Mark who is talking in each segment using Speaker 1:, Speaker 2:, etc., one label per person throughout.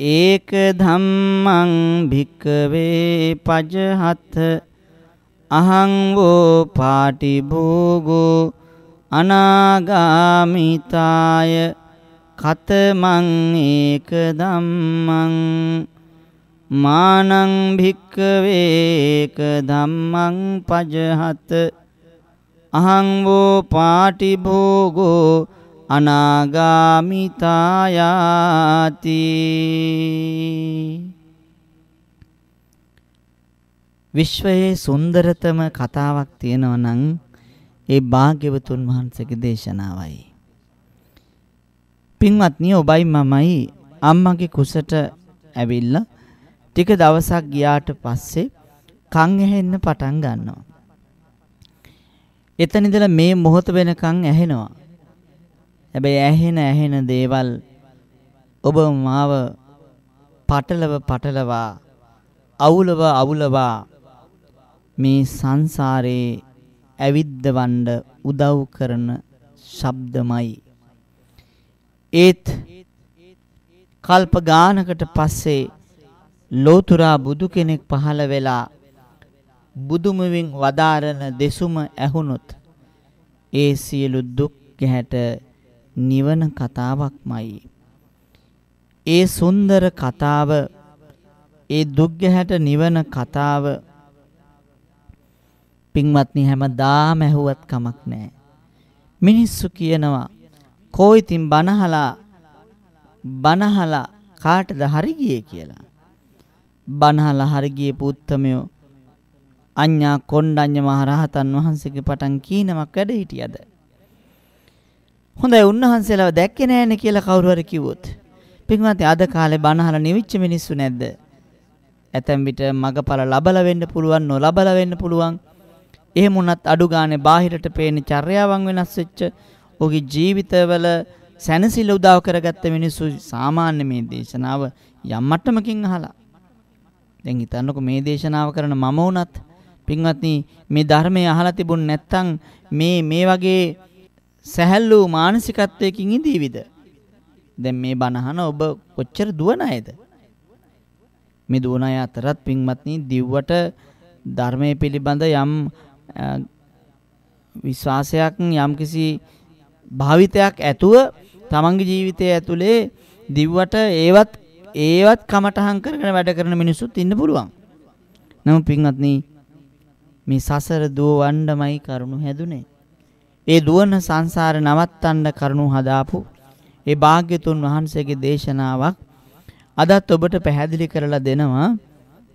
Speaker 1: ඒක ධම්මං භික්කවේ පජහත අහං වෝ පාටි භෝගෝ අනාගාමිතාය කතමං ඒක ධම්මං මානං භික්කවේ ඒක ධම්මං පජහත අහං වෝ පාටි භෝගෝ අනාගාමිතායාති විශ්වයේ සුන්දරතම කතාවක් තියෙනවා නම් ඒ භාග්‍යවතුන් වහන්සේගේ දේශනාවයි. පින්වත්නි ඔබයි මමයි අම්මගේ කුසට ඇවිල්ලා ටික දවසක් ගියාට පස්සේ කන් ඇහෙන්න පටන් ගන්නවා. එතන ඉඳලා මේ මොහොත වෙනකන් ඇහෙනවා. හැබැයි ඇහෙන ඇහෙන දේවල් ඔබ මාව පටලව පටලවා අවුලව අවුලවා මේ සංසාරේ ඇවිද්දවන්න උදව් කරන ශබ්දමයි ඒත් කල්ප ගානකට පස්සේ ලෝතුරා බුදු කෙනෙක් පහළ වෙලා බුදුමවින් වදාරන දෙසුම ඇහුනොත් ඒ සියලු දුක් ගැහැට නිවන කතාවක්මයි. ඒ සුන්දර කතාව ඒ දුක්ගැහැට නිවන කතාව පින්වත්නි හැමදාම ඇහුවත් කමක් නැහැ. මිනිස්සු කියනවා කොයිතින් බනහලා බනහලා කාටද හරි ගියේ කියලා. බනහලා හරි ගියේ පුත්තමයෝ අඤ්ඤා කොණ්ඩඤ්ඤ මහ රහතන් වහන්සේගේ පටන් කීනමක් වැඩ හිටියද? හොඳයි උන්වහන්සේලාව දැක්කේ නෑනේ කියලා කවුරු හරි කිව්වොත්. පින්වත්නි අද කාලේ බණ අහලා නිවිච්ච මිනිස්සු නැද්ද? ඇතැම් විට මගඵල ලබලා වෙන්න පුළුවන් නොලබලා වෙන්න පුළුවන්. එහෙම වුණත් අඩු ගානේ බාහිරට පේන චර්යාවන් වෙනස් වෙච්ච ඔහුගේ ජීවිතවල සැනසෙල්ල උදා කරගත්ත මිනිස්සු සාමාන්‍ය මේ දේශනාව යම් මට්ටමකින් අහලා. දැන් හිතන්නකෝ මේ දේශනාව කරන මම වුණත් පින්වත්නි මේ ධර්මය අහලා තිබුණ නැත්නම් මේ මේ වගේ සැහැල්ලු මානසිකත්වයකින් ඉඳීවිද? දැන් මේ බණහන ඔබ කොච්චර දුවන අයද? මේ දුවන අය අතරත් පින්වත්නි දිව්වට ධර්මයේ පිළිබඳ යම් විශ්වාසයක් යම් කිසි භාවිතයක් ඇතුව තමන්ගේ ජීවිතය ඇතුලේ දිව්වට ඒවත් ඒවත් කමටහම් කරගෙන වැඩ කරන මිනිස්සුත් ඉන්න පුළුවන්. නමුත් පින්වත්නි මේ සසර දුවවන්නමයි කරුණු හැදුනේ. ඒ දුවන සංසාර නවත්තන්න කරුණු හදාපු ඒ භාග්‍යතුන් වහන්සේගේ දේශනාවක් අදත් ඔබට පැහැදිලි කරලා දෙනවා.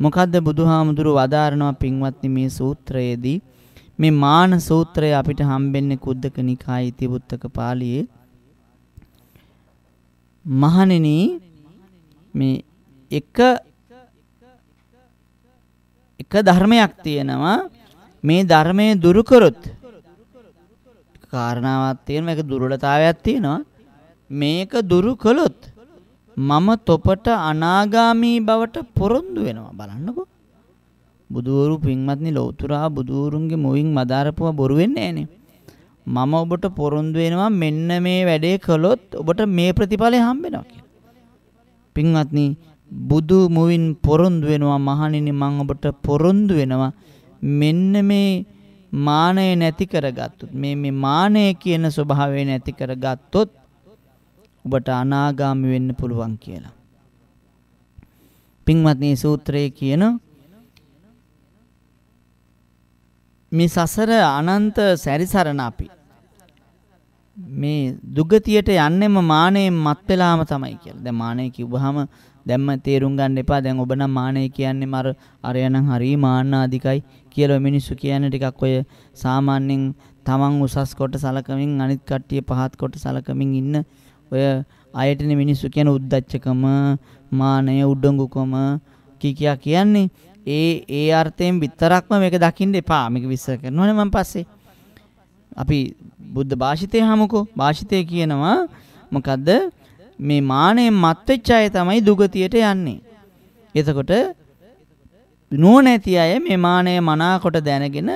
Speaker 1: මොකද්ද බුදුහාමුදුරු වදාරනවා පින්වත්නි මේ සූත්‍රයේදී මේ මාන සූත්‍රය අපිට හම්බෙන්නේ කුද්දක නිකායේ තිබුත්තක පාළියේ මහණෙනි මේ එක එක ධර්මයක් තියෙනවා මේ ධර්මයේ දුරු කරොත් කාරණාවක් තියෙනවා ඒක දුර්වලතාවයක් තියෙනවා මේක දුරු කළොත් මම තොපට අනාගාමී බවට පොරොන්දු වෙනවා බලන්නකෝ බුදුවරු පින්වත්නි ලෞතුරා බුදුවරුන්ගේ මොවින් මදාරපුව බොරු වෙන්නේ මම ඔබට පොරොන්දු වෙනවා මෙන්න මේ වැඩේ කළොත් ඔබට මේ ප්‍රතිඵලය හම්බෙනවා කියලා. පින්වත්නි බුදු මුවින් පොරොන්දු වෙනවා මහණෙනි මම ඔබට පොරොන්දු වෙනවා මෙන්න මේ මානය නැති කරගත්තොත් මේ මේ මානය කියන ස්වභාවය නැති කරගත්තොත් ඔබට අනාගාමි වෙන්න පුළුවන් කියලා. පින්වත්නි සූත්‍රයේ කියන මේ සසර අනන්ත සැරිසරන අපි මේ දුගතියට යන්නෙම මානෙන් මත් වෙලාම තමයි කියලා. දැන් මානෙ කිව්වහම දැම්ම තේරුම් ගන්න එපා. දැන් ඔබ නම් මානෙ කියන්නේ මර අරයනම් හරි මාන්නාධිකයි කියලා මිනිස්සු කියන්නේ ටිකක් ඔය සාමාන්‍යයෙන් තමන් උසස් කොට සලකමින් අනිත් කට්ටිය පහත් කොට සලකමින් ඉන්න ඔය අයටනේ මිනිස්සු කියන උද්දච්චකම මානය උඩඟුකම කිකියා කියන්නේ ඒ ඒ අර්ථයෙන් විතරක්ම මේක දකින්න එපා. මේක විශ්ව කරනවනේ මම පස්සේ. අපි බුද්ධ භාෂිතය හමුකෝ භාෂිතය කියනවා මොකද්ද මේ මානෙන් මත්වෙච්ච අය තමයි දුගතියට යන්නේ. එතකොට නුවණැති අය මේ මානය මනාකොට දැනගෙන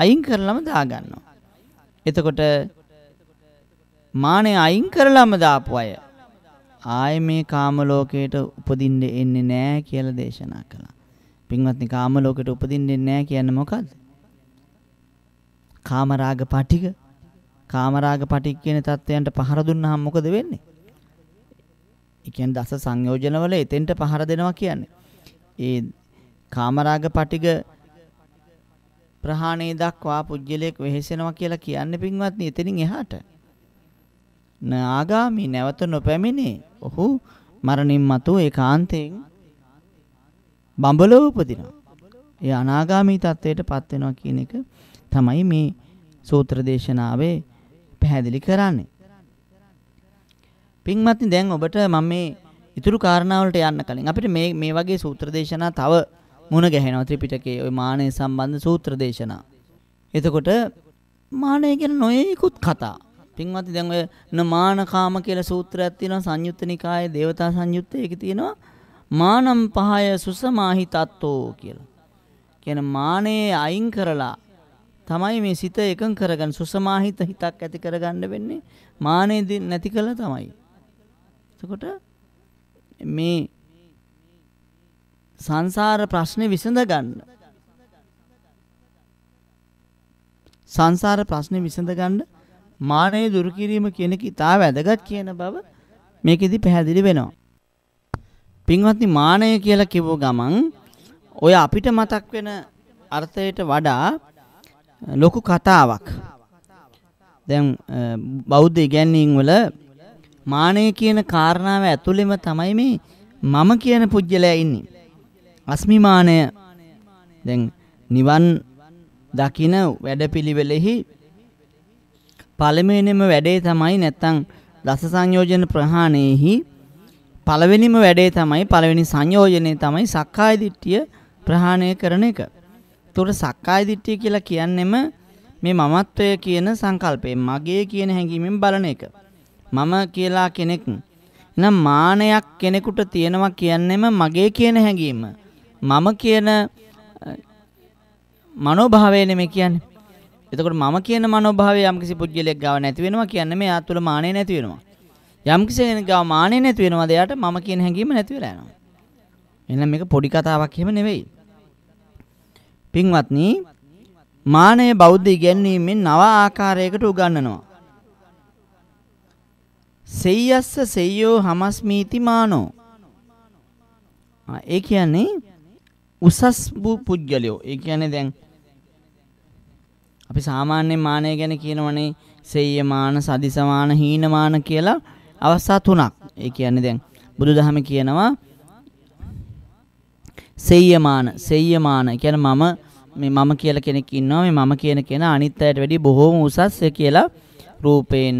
Speaker 1: අයින් කරලම දාගන්නවා. එතකොට මානය අයින් කරලම දාපු අය ආය මේ කාම ලෝකයට උපදින්න එන්නේ නැහැ කියලා දේශනා කළා. පින්වත්නි කාම ලෝකයට උපදින්න එන්නේ නැහැ කියන්නේ මොකද්ද? කාමරාග පටික කාමරාග පටික් කියන தත්වයන්ට පහර දුන්නාම මොකද වෙන්නේ? ඒ කියන්නේ දස සංයෝජනවල එතෙන්ට පහර දෙනවා කියන්නේ. ඒ කාමරාග පටික ප්‍රහාණය දක්වා පුජ්‍යලයක් වෙහෙසෙනවා කියලා කියන්නේ පින්වත්නි එතනින් එහාට. නාගාමි නැවත නොපැමිණේ. ඔහු මරණින් මතු ඒකාන්තයෙන් බඹලව උපදිනවා. ඒ අනාගාමී තත්වයටපත් වෙනවා කියන එක තමයි මේ සූත්‍ර දේශනාවේ පැහැදිලි කරන්නේ. පින්වත්නි දැන් ඔබට මම මේ ඉතුරු කාරණාවලට යන්න කලින් අපිට මේ මේ වගේ සූත්‍ර දේශනා තව මුණ ගැහෙනවා ත්‍රිපිටකයේ ওই මානය සම්බන්ධ සූත්‍ර දේශනා. එතකොට මානය ගැන නොයෙකුත් කතා. පින්වත්නි දැන් ඔය නමානකාම කියලා සූත්‍රයක් තියෙනවා සංයුත්ත නිකායේ දේවතා සංයුත්තේ ඒකේ තියෙනවා මානම් පහය සුසමාහිතත්තෝ කියලා. කියන මානේ අයින් කරලා තමයි මේ සිත එකඟ කරගන්න සුසමාහිත හිතක් ඇති කරගන්න වෙන්නේ මානෙ නැති කළා තමයි. එතකොට මේ සංසාර ප්‍රශ්නේ විසඳ ගන්න. සංසාර ප්‍රශ්නේ විසඳ ගන්න මානෙ දුරු කිරීම කියන එක ඉතා වැදගත් කියන බව මේකෙදි පැහැදිලි වෙනවා. පින්වත්නි මානය කියලා කිව්ව ගමන් ඔය අපිට මතක් වෙන අර්ථයට වඩා ලොකු කතාවක්. දැන් බෞද්ධ ඉගැන්වීම් වල මානෙ කියන කාරණාව ඇතුළෙම තමයි මේ මම කියන පුජ්‍යලයා ඉන්නේ. අස්මිමානය දැන් නිවන් දකින වැඩපිළිවෙලෙහි පළමුවෙනිම වැඩේ තමයි නැත්තම් දස සංයෝජන ප්‍රහාණයෙහි පළවෙනිම වැඩේ තමයි පළවෙනි සංයෝජනේ තමයි සක්කාය දිට්ඨිය ප්‍රහාණය කරන එක. එතකොට සක්කාය දිට්ඨිය කියලා කියන්නෙම මේ මමත්වය කියන සංකල්පය මගේ කියන හැඟීමෙන් බලන එක. මම කියලා කෙනෙක් නම් මානයක් කෙනෙකුට තියෙනවා කියන්නෙම මගේ කියන හැඟීම. මම කියන මනෝභාවය නෙමෙයි කියන්නේ. එතකොට මම කියන මනෝභාවය යම්කිසි පුද්ගලයෙක් ගාව නැති වෙනවා කියන්නේ මෙයා තුළ මානෙ නැති වෙනවා. යම්කිසි කෙනෙක් ගාව මානෙ නැති වෙනවාද එයාට මම කියන හැඟීම නැති වෙලා යනවා. එහෙනම් මේක පොඩි කතාවක් එහෙම නෙවෙයි. පින්වත්නි මානය බෞද්ධ ඉගැන්වීමෙන් නව ආකාරයකට උගන්වනවා. සෙය්‍යස්ස සෙය්‍යෝ හමස්මීති මානෝ. ඒ කියන්නේ උසස් වූ පුජ්‍යලයෝ. ඒ කියන්නේ දැන් අපි සාමාන්‍ය මානය ගැන කියනවනේ සෙය්‍යමාන, සදිසමාන, හීනමාන කියලා අවස්ථා තුනක්. ඒ කියන්නේ දැන් බුදුදහම කියනවා සෙය්‍යමාන සෙය්‍යමාන කියන්නේ මම මේ මම කියලා කෙනෙක් ඉන්නවා මේ මම කියන කෙනා අනිත් අයට වැඩිය බොහෝම උසස් කියලා රූපෙන්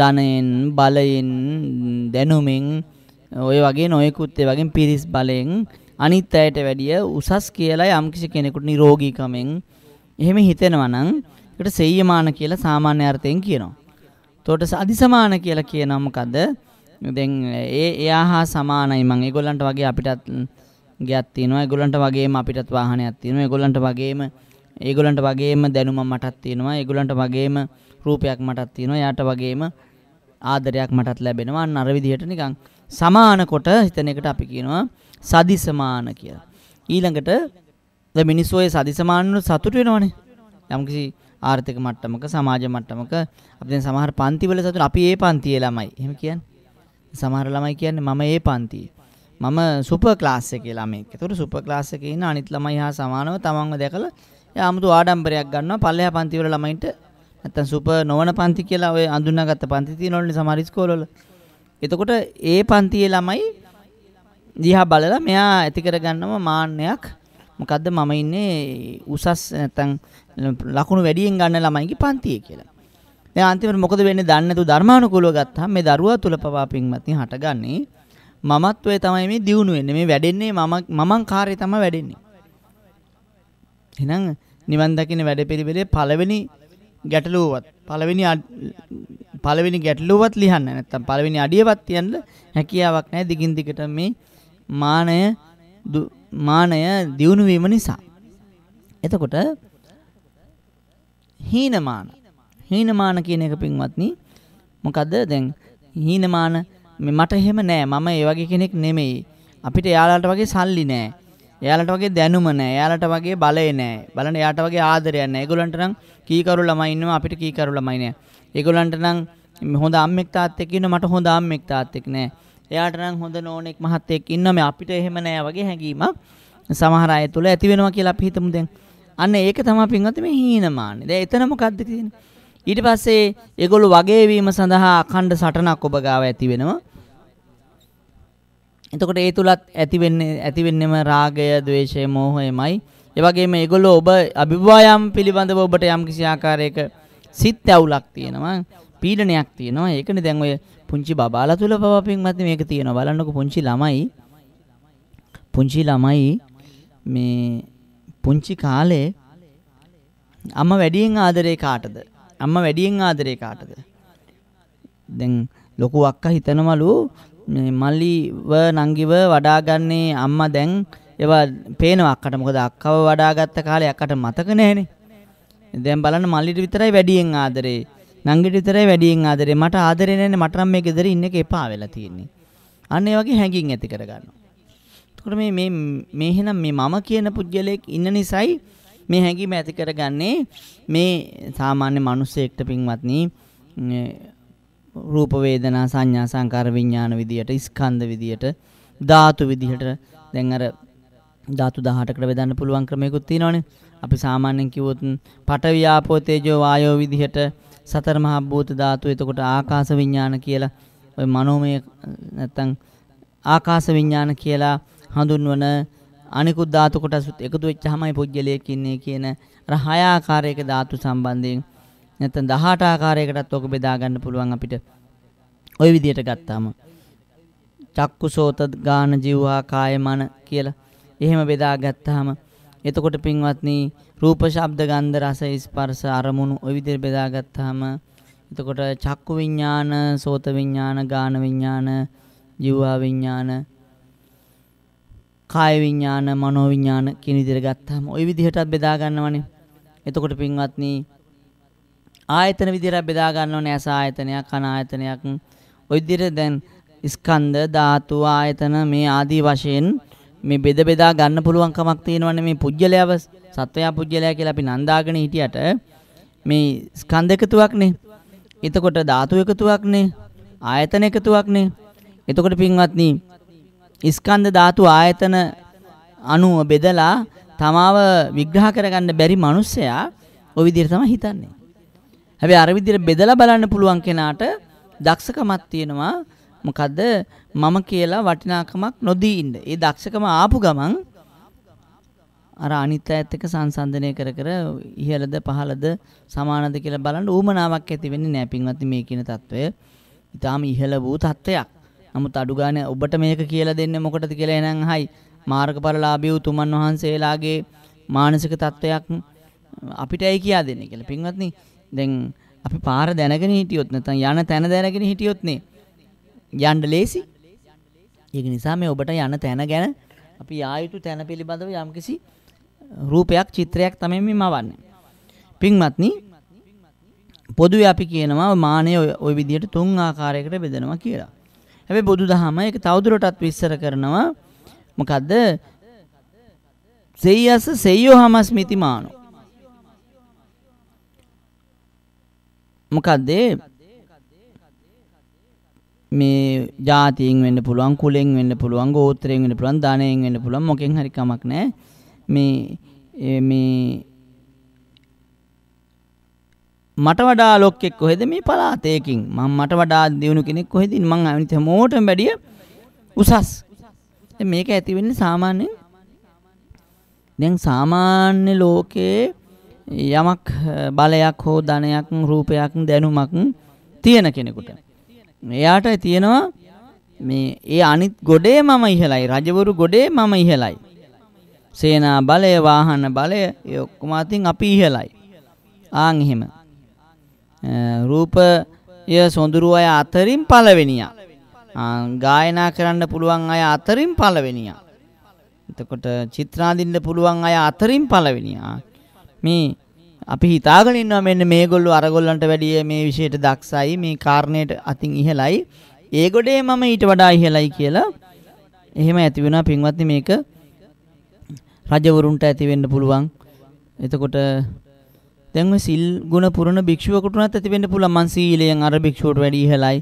Speaker 1: ධනෙන් බලයෙන් දැනුමින් ඔය වගේ නොයෙකුත් ඒ වගේ පිරිස් බලෙන් අනිත් අයට වැඩිය උසස් කියලා යම්කිසි කෙනෙකුට නිරෝගීකමෙන් එහෙම හිතෙනවා නම් ඒකට සෙය්‍යමාන කියලා සාමාන්‍ය අර්ථයෙන් කියනවා. එතකොට අදිසමාන කියලා කියනවා මොකද? දැන් ඒ එයා හා සමානයි මං. ඒගොල්ලන්ට වගේ අපිටත් ගයක් තියෙනවා. ඒගොල්ලන්ට වගේම අපිටත් වාහනයක් තියෙනවා. ඒගොල්ලන්ට වගේම ඒගොල්ලන්ට වගේම දැනුමක් මටත් තියෙනවා. ඒගොල්ලන්ට වගේම රූපයක් මටත් තියෙනවා. යාට වගේම ආදරයක් මටත් ලැබෙනවා. අන්න අර විදිහට නිකන් සමාන කොට හිතන එකට අපි කියනවා සදිසමාන කියලා. ඊළඟට ද මිනිස්සු ඔය සදිසමානව සතුට වෙනවනේ. යම්කිසි ආර්ථික මට්ටමක සමාජ මට්ටමක අපි දැන් සමහර පන්තිවල සතුට අපි ඒ පන්තියේ ළමයි. එහෙම කියන්නේ. සමහර ළමයි කියන්නේ මම ඒ පන්තියේ. මම සුපර් ක්ලාස් එකේ ළමෙක්. ඒතකොට සුපර් ක්ලාස් එකේ ඉන්න අනිත් ළමයි හා සමානව තමන්ව දැකලා එයා 아무තු ආඩම්බරයක් ගන්නවා පල්ලෙහා පන්ති වල ළමයින්ට නැත්තම් සුපර් නොවන පන්ති කියලා ඔය අඳුනාගත්ත පන්ති තියෙනවලුනේ සමහර ඉස්කෝල වල. එතකොට ඒ පන්තියේ ළමයි දිහා බලලා මෙයා ඇති කරගන්නම මාන්නයක් මොකද්ද මම ඉන්නේ උසස් නැත්තම් ලකුණු වැඩියෙන් ගන්න ළමයිගේ පන්තියේ කියලා. දැන් අන්තිමට මොකද වෙන්නේ දන්නේ නැතුව ධර්මානුකූලව ගත්තාම මේ දරුවා තුල පවා පින්වත්නි හටගන්නේ මමත්වය තමයි මේ දියුණු වෙන්නේ. මේ වැඩෙන්නේ මම මමං කාර්යය තමයි වැඩෙන්නේ. එහෙනම් නිවන් දකින්න වැඩපිළිවෙලේ පළවෙනි ගැටලුවවත් පළවෙනි පළවෙනි ගැටලුවවත් ලියන්න නැත්තම් පළවෙනි අඩියවත් තියන්න හැකියාවක් නැහැ දිගින් දිගට මේ මානය මානය දියුණු වීම නිසා. එතකොට හීනමාන හීනමාන කියන එක පින්වත්නි මොකද දැන් හීනමාන මේ මට එහෙම නෑ මම ඒ වගේ කෙනෙක් නෙමෙයි. අපිට එයාලට වගේ සල්ලි නෑ. එයාලට වගේ දැනුම නෑ. එයාලට වගේ බලය නෑ. බලන්න එයාට වගේ ආදරයක් නෑ. ඒගොල්ලන්ට නම් කීකරු ළමයි ඉන්නවා අපිට කීකරු ළමයි නෑ. ඒගොල්ලන්ට නම් හොඳ අම්මෙක් තාත්තෙක් ඉන්නවා මට හොඳ අම්මෙක් තාත්තෙක් නෑ. එයාට නම් හොඳ නෝනෙක් මහත්තයෙක් ඉන්නවා මේ අපිට එහෙම නෑ වගේ හැඟීමක් සමහර අය තුළ ඇති වෙනවා කියලා අපි හිතමු දැන්. අන්න ඒක තමයි පින්වත් මේ හීනමානයි. දැන් එතන මොකද්ද කියන්නේ? ඊට පස්සේ ඒගොල්ලෝ වගේ වීම සඳහා අඛණ්ඩ සටනක් ඔබ ගාව ඇති වෙනවා. එතකොට ඒ තුලත් ඇති වෙන්නේ ඇති වෙන්නෙම රාගය, ద్వේෂය, මෝහයමයි. ඒ වගේම ඒගොල්ලෝ ඔබ අභිභවායම් පිළිබඳව ඔබට යම් කිසි ආකාරයක සිත් ඇවුලක් තියෙනවා, පීඩනයක් තියෙනවා. ඒකනේ දැන් ඔය පුංචි බබාලා තුල පවපින්වත් මේක තියෙනවා. බලන්නකො පුංචි ළමයි පුංචි ළමයි මේ පුංචි කාලේ අම්මා වැඩියෙන් ආදරේ කාටද? අම්මා වැඩියෙන් ආදරේ කාටද? දැන් ලොකු අක්කා හිතනවලු මේ මල්ලිව නංගිව වඩාගන්නේ අම්මා දැන් ඒවා පේනවා අක්කට මොකද අක්කව වඩාගත්ත කාලේ අක්කට මතක නැහැනේ. දැන් බලන්න මල්ලිට විතරයි වැඩියෙන් ආදරේ. නංගිට විතරයි වැඩියෙන් ආදරේ. මට ආදරේ නැන්නේ මට නම් මේ ගෙදර ඉන්න එක එපා වෙලා තියෙන්නේ. අන්න ඒ වගේ හැඟීම් ඇති කරගන්නවා. එතකොට මේ මේ මේ එහෙනම් මේ මම කියන පුජ්‍යලයක් ඉන්න නිසායි මේ හැඟීම ඇති කරගන්නේ මේ සාමාන්‍ය මිනිස්සෙක්ට පින්වත්නි රූප වේදනා සංඥා සංකාර විඥාන විදියට ස්කන්ධ විදියට ධාතු විදියට දැන් අර ධාතු 18කට බෙදන්න පුළුවන් ක්‍රමයකුත් තියෙනවනේ. අපි සාමාන්‍යයෙන් කිව්වොත් පඨවි ආපෝ තේජෝ වායෝ විදිහට සතර මහා භූත ධාතු එතකොට ආකාශ විඥාන කියලා ওই මනෝමය නැත්තම් ආකාශ විඥාන කියලා හඳුන්වන අනිකුත් ධාතු කොටස් එකතු වෙච්චාමයි පුජ්‍යලයක් ඉන්නේ කියන අර හය ආකාරයක ධාතු සම්බන්ධයෙන් නැත්නම් 18 ආකාරයකටත් ඔක බෙදා ගන්න පුළුවන් අපිට. ওই විදිහට ගත්තාම චක්කුසෝත ගාන ජීවහා කාය මන කියලා එහෙම බෙදා ගත්තාම එතකොට පින්වත්නි රූප ශබ්ද ගන්ධ රස ස්පර්ශ අරමුණු ওই විදිහට බෙදා ගත්තාම එතකොට චක්කු විඥාන සෝත විඥාන ගාන විඥාන ජීවහා විඥාන කාය විඥාන මනෝ විඥාන කියන විදිහට ගත්තාම ওই විදිහටත් බෙදා ගන්නවනේ එතකොට පින්වත්නි ආයතන විදිහට බෙදා ගන්න ඕනේ ඇස ආයතනයක් කන ආයතනයක් ওই විදිහට දැන් ස්කන්ධ ධාතු ආයතන මේ ආදී වශයෙන් මේ බෙද බෙදා ගන්න පුළුවන්කමක් තියෙනවනේ මේ පුජ්‍යලයව සත්වයා පුජ්‍යලයා කියලා අපි නන්දාගෙන හිටියට මේ ස්කන්ධ එකතුවක්නේ එතකොට ධාතු එකතුවක්නේ ආයතන එකතුවක්නේ එතකොට පින්වත්නි ස්කන්ධ ධාතු ආයතන අනුව බෙදලා තමාව විග්‍රහ කරගන්න බැරි මිනිසයා ওই විදිහට තමයි හිතන්නේ හැබැයි අර විදිහට බෙදලා බලන්න පුළුවන් කෙනාට දක්ෂකමක් තියෙනවා. මොකද මම කියලා වටිනාකමක් නොදී ඉන්න. ඒ දක්ෂකම ආපු ගමන් අර අනිත් අයත් එක්ක සංසන්දනය කර කර ඉහළද පහළද සමානද කියලා බලන්න ඌමනාවක් ඇති වෙන්නේ නැහැ පින්වත්නි මේ කියන தত্ত্বය. ඊටාම ඉහළ වූ தত্ত্বයක්. නමුත් අඩු ගානේ ඔබට මේක කියලා දෙන්නේ මොකටද කියලා එනං හයි මාර්ගඵලලාභී උතුමන් වහන්සේලාගේ මානසික தত্ত্বයක් අපිටයි කියා දෙන්නේ කියලා. පින්වත්නි දැන් අපි පාර දැනගෙන හිටියොත් නැත්නම් යන තැන දැනගෙන හිටියොත් නේ යන්න ලේසි. ඒක නිසා මේ ඔබට යන තැන ගැන අපි ආයුතු තැන පිළිබඳව යම්කිසි රූපයක් චිත්‍රයක් තමයි මේ මවන්නේ. පින්වත්නි පොදුවේ අපි කියනවා මානය ওই විදිහට තුන් ආකාරයකට බෙදෙනවා කියලා. හැබැයි බුදුදහම ඒක තවදුරටත් විස්තර කරනවා මොකද්ද? සෙය්‍යස සෙය්‍යෝ හමස්මිති මානෝ මොකද්ද මේ જાතියෙන් වෙන්න පුළුවන් කුලෙන් වෙන්න පුළුවන් ගෝත්‍රයෙන් වෙන්න පුළුවන් ධනයෙන් වෙන්න පුළුවන් මොකෙන් හරි කමක් නැහැ මේ මේ මට වඩා ලොක්ෙක් කොහෙද මේ පලාතේකින් මම මට වඩා දියුණු කෙනෙක් කොහෙද මං අනිත් හැමෝටම වැඩිය උසස් මේක ඇති වෙන්නේ සාමාන්‍යයෙන් දැන් සාමාන්‍ය ලෝකයේ යමක් බලයක් හෝ ධනයක් රූපයක් දැනුමක් තියෙන කෙනෙකුට. එයාට තියෙනවා මේ ඒ අනිත් ගොඩේ මම ඉහළයි රජවරු ගොඩේ මම ඉහළයි. සේනා බලය වාහන බලය ඒ ඔක්කොම අතින් අපි ඉහළයි. ආන් එහෙම. රූපය සොඳුරු අය අතරින් පළවෙනියා. ගායනා කරන්න පුළුවන් අය අතරින් පළවෙනියා. එතකොට චිත්‍රාඳින්න පුළුවන් අය අතරින් පළවෙනියා. මේ අපි හිතාගෙන ඉන්නවා මෙන්න මේගොල්ලෝ අරගොල්ලන්ට වැඩිය මේ විශේෂයට දක්ෂයි මේ කාරණයට අතින් ඉහළයි ඒ ගොඩේ මම ඊට වඩා ඉහළයි කියලා එහෙම ඇති වෙනවා පින්වත්නි මේක රජවරුන්ට ඇති වෙන්න පුළුවන් එතකොට දැන් ඔය සිල් ගුණ පුරන භික්ෂුවකට උනත් ඇති වෙන්න පුළුවන් මං සීලයෙන් අර භික්ෂුවට වැඩිය ඉහළයි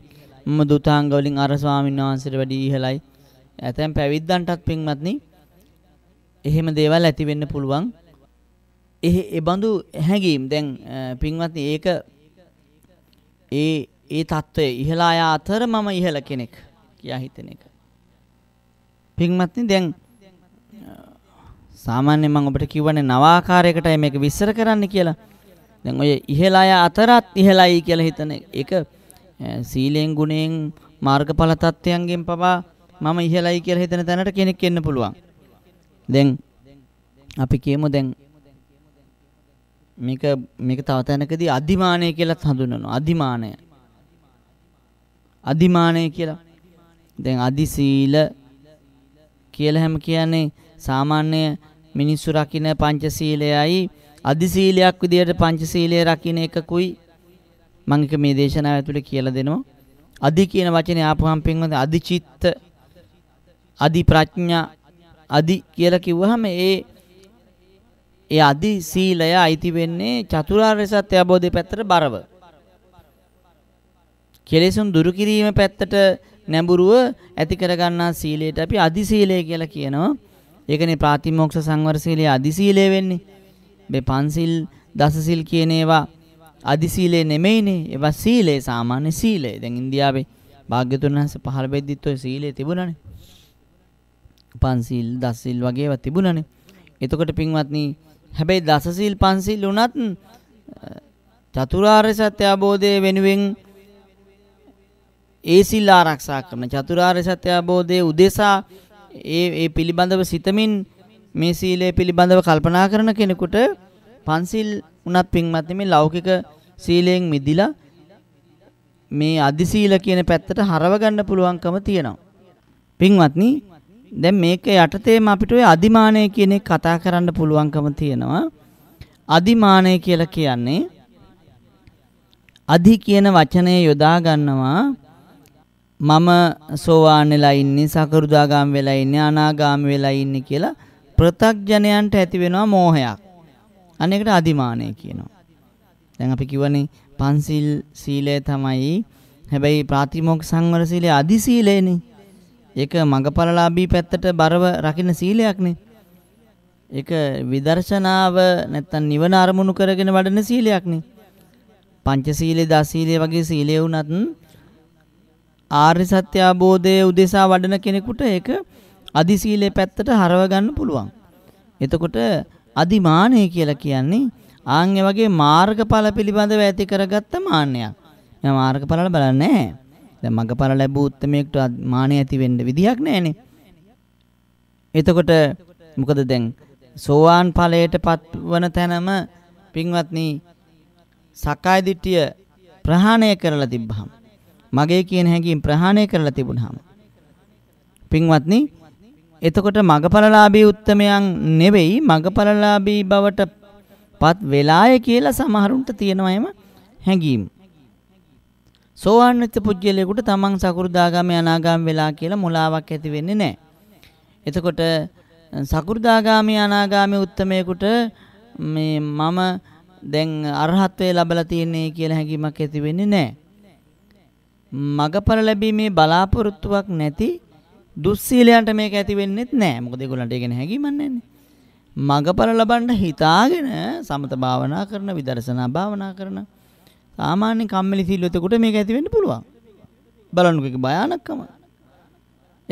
Speaker 1: මම දුතාංග වලින් අර ස්වාමීන් වහන්සේට වැඩිය ඉහළයි ඇතැම් පැවිද්දන්ටත් පින්වත්නි එහෙම දේවල් ඇති වෙන්න පුළුවන් ඒ බඳු හැඟීම් දැන් පින්වත්නි ඒක ඒ ඒ தত্ত্বය ඉහලා යා අතර මම ඉහළ කෙනෙක් කියා හිතෙන එක. පින්වත්නි දැන් සාමාන්‍යයෙන් මම ඔබට කියවන්නේ නවාකාරයකටයි මේක විස්තර කරන්න කියලා. දැන් ඔය ඉහළ අය අතරත් ඉහළයි කියලා හිතන එක සීලෙන් ගුණෙන් මාර්ගඵල තත්ත්වයන්ගෙන් පවා මම ඉහළයි කියලා හිතන තැනට කෙනෙක් එන්න පුළුවන්. දැන් අපි කියමු දැන් මේක මේක තව තැනකදී අදිමානය කියලත් හඳුන්වනවා. අදිමානය. අදිමානය කියලා. දැන් අදි සීල කියලා හැම කියන්නේ සාමාන්‍ය මිනිස්සු රකින්න පංචශීලයයි අදි සීලයක් විදියට පංචශීලය රකින්න එකකුයි මම එක මේ දේශනාව ඇතුලේ කියලා දෙනවා. අදි කියන වචනේ ආපුවම් පින්වද අදි චිත්ත අදි ප්‍රඥා අදි කියලා කිව්වහම ඒ ඒ අදි සීලය අයිති වෙන්නේ චතුරාර්ය සත්‍ය අවබෝධය පැත්තට බරව. කෙලෙසුන් දුරු කිරීම පැත්තට නැඹුරුව ඇති කරගන්නා සීලයට අපි අදි සීලය කියලා කියනවා. ඒකනේ ප්‍රාතිමෝක්ෂ සංවර සීලය අදි සීලය වෙන්නේ. මේ පන්සිල් දසසිල් කියන ඒවා අදි සීලය නෙමෙයිනේ. ඒවා සීලය සාමාන්‍ය සීලය. දැන් ඉන්දියාවේ භාග්‍යතුන් වහන්සේ පහළ වෙද්දිත් ඔය සීලය තිබුණානේ. පන්සිල් දසසිල් වගේ ඒවා තිබුණානේ. එතකොට පින්වත්නි හැබැයි දසසීල් පන්සිල් උනත් චතුරාර්ය සත්‍ය අවබෝධය වෙනුවෙන් ඒ සිල් ආරක්ෂා කරන චතුරාර්ය සත්‍ය අවබෝධයේ උදෙසා ඒ ඒ පිළිබඳව සිතමින් මේ සීලය පිළිබඳව කල්පනා කරන කෙනෙකුට පන්සිල් උනත් පින්වත් මේ ලෞකික සීලයෙන් මිදිලා මේ අදි සීල කියන පැත්තට හරව ගන්න පුළුවන්කම තියෙනවා. පින්වත්නි දැන් මේක යටතේම අපිට ඔය අදිමානය කියන එක කතා කරන්න පුළුවන්කම තියෙනවා. අදිමානය කියලා කියන්නේ අධි කියන වචනය යොදා ගන්නවා මම සෝවාන් වෙලා ඉන්නේ සකෘදාගාම වෙලා ඉන්නේ අනාගාම වෙලා ඉන්නේ කියලා ප්‍රතග්ජනයන්ට ඇති වෙනවා මෝහයක්. අනේකට අදිමානය කියනවා. දැන් අපි කියවනේ පන්සිල් සීලය තමයි හැබැයි ප්‍රාතිමෝක්ෂ සංවර සීලය අදි සීලයනේ. ඒක මඟඵලලාභී පැත්තට බරව රකින්න සීලයක්නේ. ඒක විදර්ශනාව නැත්තම් නිවන අරමුණු කරගෙන වඩන සීලයක්නේ. පංචශීලයේ දසීලයේ වගේ සීලය වුණත් ආර්ය සත්‍ය අවබෝධයේ උදෙසා වඩන කෙනෙකුට ඒක අදි සීලයේ පැත්තට හරව ගන්න පුළුවන්. එතකොට අදි මානෙ කියලා කියන්නේ ආන් වගේ මාර්ගඵල පිළිබඳව ඇති කරගත්ත මාන්නයක්. මම මාර්ගඵල බලන්නේ නැහැ. දැන් මගපර ලැබූ උත්මයෙක්ට මානෙ ඇති වෙන්න විදිහක් නැහැනේ. එතකොට මොකද දැන් සෝවාන් ඵලයටපත් වන තැනම පින්වත්නි සකාය දිට්ඨිය ප්‍රහාණය කරලා තිබ්බහම මගේ කියන හැඟීම් ප්‍රහාණය කරලා තිබුණාම පින්වත්නි එතකොට මගපරලාභී උත්තමයන් නෙවෙයි මගපරලාභී බවට පත් වෙලාය කියලා සමහරුන්ට තියෙනවා හැඟීම්. සෝවාන් වෙච්ච පුජ්‍යලයකට තමන් සකු르දාගාමී අනාගාමී වෙලා කියලා මුලාවක් ඇති වෙන්නේ නැහැ. එතකොට සකු르දාගාමී අනාගාමී උත්තමයකට මේ මම දැන් අරහත්වේ ලැබලා තියෙන්නේ කියලා හැඟීමක් ඇති වෙන්නේ නැහැ. මගපර ලැබීමේ බලාපොරොත්තුවක් නැති දුස්සීලයන්ට මේක ඇති වෙන්නේත් නැහැ. මොකද ඒගොල්ලන්ට ඒ ගැන හැඟීමක් නැන්නේ. මගපර ලබන්න හිතාගෙන සමත භාවනා කරන විදර්ශනා භාවනා කරනවා සාමාන්‍ය කම්මැලි සිල්වතෙකුට මේක ඇති වෙන්න පුළුවන්. බලන්නකෝ භයානකම.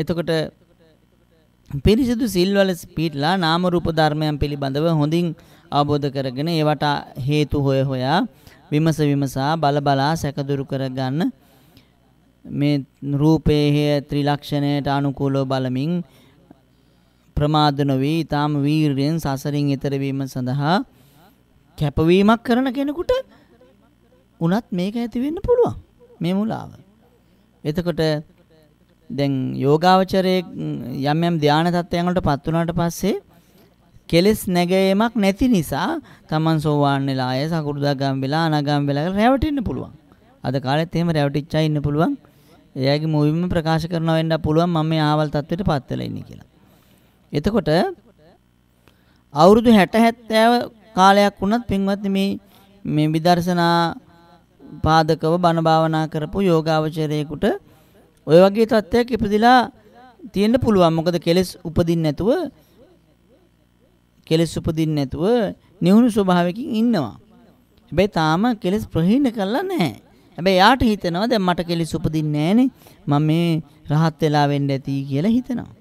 Speaker 1: එතකොට පිරිසිදු සිල්වල පිටලා නාම රූප ධර්මයන් පිළිබඳව හොඳින් අවබෝධ කරගෙන ඒවට හේතු හොය හොයා විමස විමසා බල බලා සැකදුරු කරගන්න මේ රූපයේ ත්‍රිලක්ෂණයට අනුකූලව බලමින් ප්‍රමාද නොවී ඊටාම වීරයෙන් සසරින් ඈතර වීම සඳහා කැපවීමක් කරන කෙනෙකුට උනත් මේක ඇති වෙන්න පුළුවන් මේ මුලාව. එතකොට දැන් යෝගාවචරයේ යම් යම් ධානය තත්ත්වයන් වලටපත් වුණාට පස්සේ කෙලස් නැගීමක් නැති නිසා Taman සෝවාන් වෙලා අය සකුරුදාගම් වෙලා අනාගම් වෙලා රැවටෙන්න පුළුවන්. අද කාලෙත් එහෙම රැවටිච්චා ඉන්න පුළුවන්. එයාගේ මුවින්ම ප්‍රකාශ කරනවා වෙන්න පුළුවන් මම මේ ආවල් තත්ත්වයටපත් වෙලා ඉන්නේ කියලා. එතකොට අවුරුදු 60 70 කාලයක් වුණත් පින්වත්නි මේ මේ විදර්ශනා පාදකව බණ භාවනා කරපු යෝගාවචරයෙකුට ඔය වගේ තත්ත්වයක් ඉපදිලා තියෙන්න පුළුවන්. මොකද කෙලෙස් උපදින්නේ නැතුව කෙලෙස් උපදින්නේ නැතුව නිවුණු ස්වභාවයකින් ඉන්නවා. හැබැයි තාම කෙලෙස් ප්‍රහීන කරලා නැහැ. හැබැයි යාට හිතෙනවා දැන් මට කෙලෙස් උපදින්නේ නැහනේ. මම මේ රහත් වෙලා වෙන්න ඇති කියලා හිතනවා.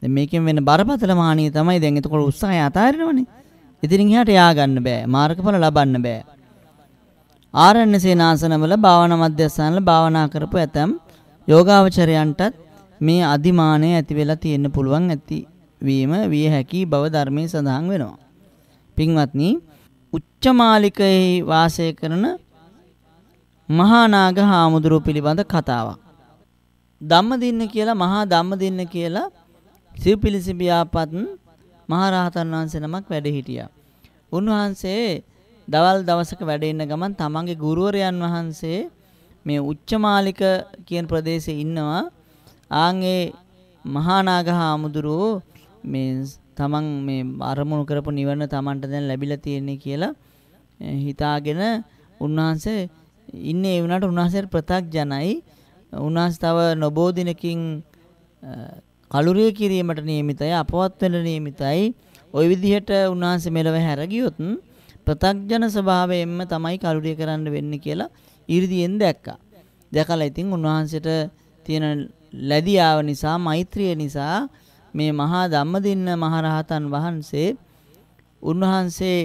Speaker 1: දැන් මේකෙන් වෙන බරපතල මහානිය තමයි දැන් එතකොට උත්සාහය අතාරිනවනේ. ඉතින් එහාට යා ගන්න බෑ. මාර්ගඵල ලබන්න බෑ. ආරණ්‍ය සේනාසනවල භාවනා මධ්‍යස්ථානවල භාවනා කරපු ඇතම් යෝගාවචරයන්ටත් මේ අදිමානය ඇති වෙලා තියෙන්න පුළුවන් ඇති වීම විය හැකි බව ධර්මයේ සඳහන් වෙනවා. පින්වත්නි, උච්චමාලිකයේ වාසය කරන මහා නාග හාමුදුරුව පිළිබඳ කතාවක්. ධම්මදින්න කියලා මහා ධම්මදින්න කියලා සිව් පිළිසිබියාපත් මහරහතන් වහන්සේ නමක් වැඩ හිටියා. උන්වහන්සේ දවල් දවසක වැඩ ඉන්න ගමන් තමන්ගේ ගුරුවරයන් වහන්සේ මේ උච්චමාලික කියන ප්‍රදේශයේ ඉන්නවා. ආන්ගේ මහානාග හාමුදුරුවෝ මේ තමන් මේ අරමුණු කරපු නිවන තමන්ට දැන් ලැබිලා තියෙන්නේ කියලා හිතාගෙන උන්වහන්සේ ඉන්නේ ඒ වුණාට උන්වහන්සේට ප්‍රතක්ජනයි. උන්වහන්සේ තව නොබෝ දිනකින් කලුරිය කිරීමට නියමිතයි අපවත් වෙන නියමිතයි ওই විදිහට උන්වහන්සේ මෙලව හැර ගියොත් ප්‍රතග්ජන ස්වභාවයෙන්ම තමයි කලුරිය කරන්න වෙන්නේ කියලා 이르දියෙන් දැක්කා. දැකලා ඉතින් උන්වහන්සේට තියෙන ලැබියාව නිසා මෛත්‍රිය නිසා මේ මහා ධම්මදින්න මහරහතන් වහන්සේ උන්වහන්සේ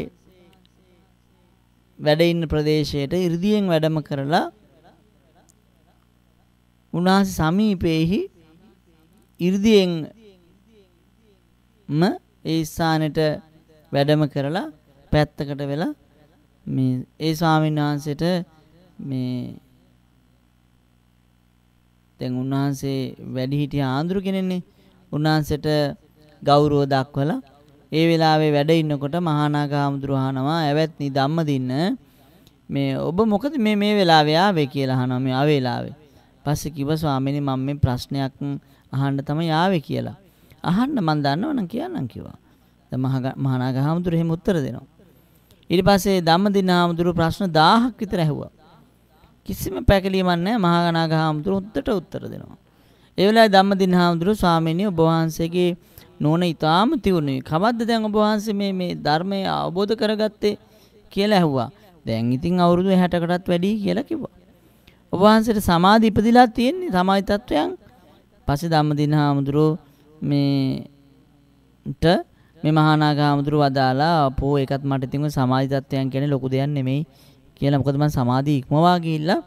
Speaker 1: වැඩ ඉන්න ප්‍රදේශයට 이르දියෙන් වැඩම කරලා උන්වහන්සේ සමීපයේහි 이르දියෙන් ම ඒ ස්ථානෙට වැඩම කරලා පැත්තකට වෙලා මේ ඒ ස්වාමීන් වහන්සේට මේ දැන් උන්වහන්සේ වැඩිහිටිය ආඳුරු කෙනෙන්නේ උන්වහන්සේට ගෞරව දක්වලා ඒ වෙලාවේ වැඩ ඉන්නකොට මහානාග හාමුදුරුවෝ අහනවා "ඇවැත්නි ධම්මදින්න මේ ඔබ මොකද මේ මේ වෙලාවේ ආවේ කියලා අහනවා මේ ආවේලාවේ." පස්සේ කිව්වා ස්වාමීනි මම මේ ප්‍රශ්නයක් අහන්න තමයි ආවේ කියලා. අහන්න මම දන්නවනම් කියන්නම් කිව්වා. දැන් මහානාග හාමුදුරුවෝ එහෙම උත්තර දෙනවා. ඊට පස්සේ ධම්මදින හාමුදුරුවෝ ප්‍රශ්න 1000ක් විතර ඇහුවා. කිසිම පැකිලීමක් නැහැ මහානාග හාමුදුරුවෝ හොද්දට උත්තර දෙනවා. ඒ වෙලාවේ ධම්මදින හාමුදුරුවෝ ස්වාමීනි ඔබ වහන්සේගේ නෝන ඊටාම තියුණුයි. කවද්ද දැන් ඔබ වහන්සේ මේ මේ ධර්මය අවබෝධ කරගත්තේ කියලා ඇහුවා. දැන් ඉතින් අවුරුදු 60කටත් වැඩි කියලා කිව්වා. ඔබ වහන්සේට සමාධි ඉපදිලා තියෙන්නේ සමාධි තත්වයන් පස්සේ ධම්මදින හාමුදුරුව මේට මේ මහානාග හාමුදුරුව වදාලා පෝ ඒකත් මට ඉතින් සමාධි තත්වයන් කියන්නේ ලොකු දෙයක් නෙමෙයි කියලා මොකද මම සමාධි ඉක්මවා ගිහිල්ලා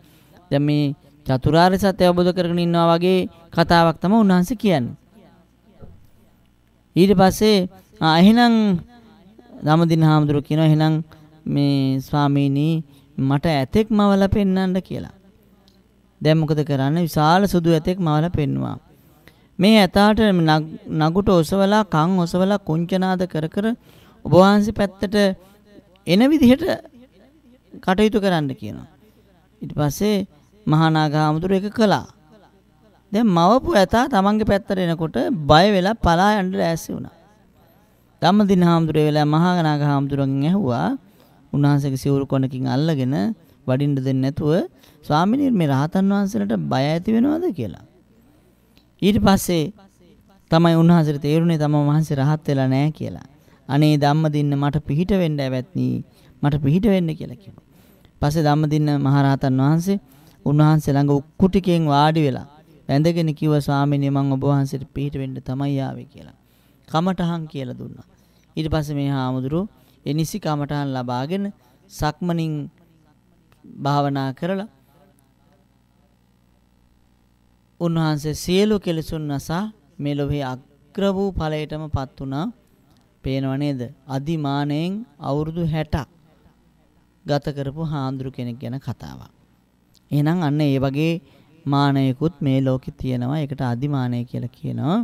Speaker 1: දැන් මේ චතුරාර්ය සත්‍ය අවබෝධ කරගෙන ඉන්නවා වගේ කතාවක් තමයි උන්වහන්සේ කියන්නේ ඊට පස්සේ එහෙනම් ධම්මදින හාමුදුරුව කියනවා එහෙනම් මේ ස්වාමීනි මට ඇතෙක් මවලා පෙන්වන්න කියලා. දැන් මොකද කරන්නේ? විශාල සුදු ඇතෙක් මවලා පෙන්වුවා. මේ ඇතාට නගුට ඔසවලා කන් ඔසවලා කුංචනාද කර කර ඔබ වහන්සේ පැත්තට එන විදිහට කටයුතු කරන්න කියනවා. ඊට පස්සේ මහානාගාමතුරු එක කළා. දැන් මවපු ඇතා තමන්ගේ පැත්තට එනකොට බය වෙලා පලා යන්න ලෑස්ති වුණා. ධම්මදින හාමුදුරේ වෙලා මහානාග හාමුදුරන්ගෙන් ඇහුවා උන්වහන්සේගේ සිවුරු කොණකින් අල්ලගෙන වඩින්න දෙන්නේ නැතුව ස්වාමිනී මේ රහතන් වහන්සේලාට බය ඇති වෙනවද කියලා. ඊට පස්සේ තමයි උන්වහන්සේට තේරුනේ තම මහන්සේ රහත් වෙලා නැහැ කියලා. අනේ ධම්මදින්න මට පිහිට වෙන්න ඇවැත්නි මට පිහිට වෙන්න කියලා කිව්වා. පස්සේ ධම්මදින්න මහරහතන් වහන්සේ උන්වහන්සේ ළඟ උක්කුටිකෙන් වාඩි වෙලා වැඳගෙන කිව්වා ස්වාමීනි මම ඔබ වහන්සේට පිහිට වෙන්න තමයි ආවේ කියලා. කමටහන් කියලා දුන්නා. ඊට පස්සේ මේ හාමුදුරුවෝ එනිසි කමටහන් ලබාගෙන සක්මණින් භාවනා කරලා උන්වහන්සේ සියලු කෙලෙසුන් නසා මෙලොවේ අග්‍ර වූ ඵලයටමපත් වුණා. පේනව නේද? අදිමාණයෙන් අවුරුදු 60ක් ගත කරපු හාඳුරු කෙනෙක් ගැන කතාවක්. එහෙනම් අන්න ඒ වගේ මානයකුත් මේ ලෝකේ තියෙනවා. ඒකට අදිමානය කියලා කියනවා.